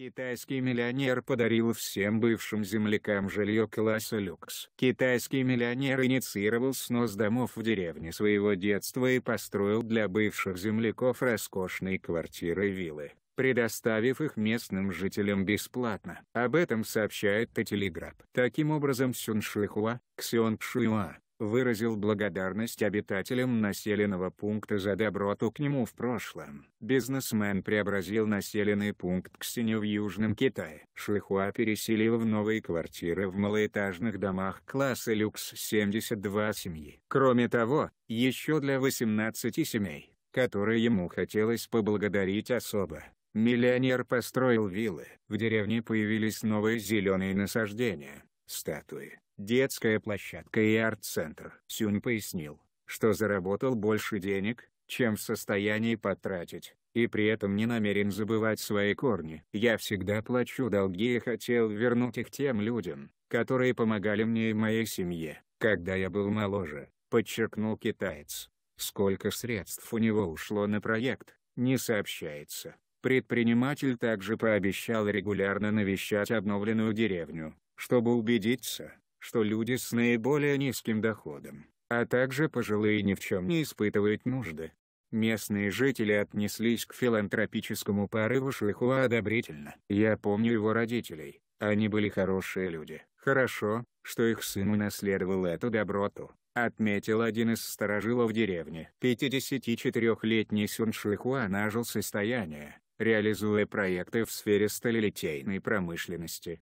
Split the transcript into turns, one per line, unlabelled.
Китайский миллионер подарил всем бывшим землякам жилье класса люкс. Китайский миллионер инициировал снос домов в деревне своего детства и построил для бывших земляков роскошные квартиры и виллы, предоставив их местным жителям бесплатно. Об этом сообщает Телеграф. Таким образом Сюншихуа, Ксионшуа, выразил благодарность обитателям населенного пункта за доброту к нему в прошлом. Бизнесмен преобразил населенный пункт к Ксеню в Южном Китае. Шихуа переселил в новые квартиры в малоэтажных домах класса люкс 72 семьи. Кроме того, еще для 18 семей, которые ему хотелось поблагодарить особо. Миллионер построил виллы. В деревне появились новые зеленые насаждения, статуи, детская площадка и арт-центр. Сюнь пояснил, что заработал больше денег, чем в состоянии потратить, и при этом не намерен забывать свои корни. Я всегда плачу долги и хотел вернуть их тем людям, которые помогали мне и моей семье, когда я был моложе, подчеркнул китаец. Сколько средств у него ушло на проект, не сообщается. Предприниматель также пообещал регулярно навещать обновленную деревню, чтобы убедиться, что люди с наиболее низким доходом, а также пожилые ни в чем не испытывают нужды. Местные жители отнеслись к филантропическому порыву Шихуа одобрительно. Я помню его родителей, они были хорошие люди. Хорошо, что их сын унаследовал эту доброту, отметил один из старожилов деревни. 54-летний Сун Шихуа нажил состояние, реализуя проекты в сфере сталелитейной промышленности,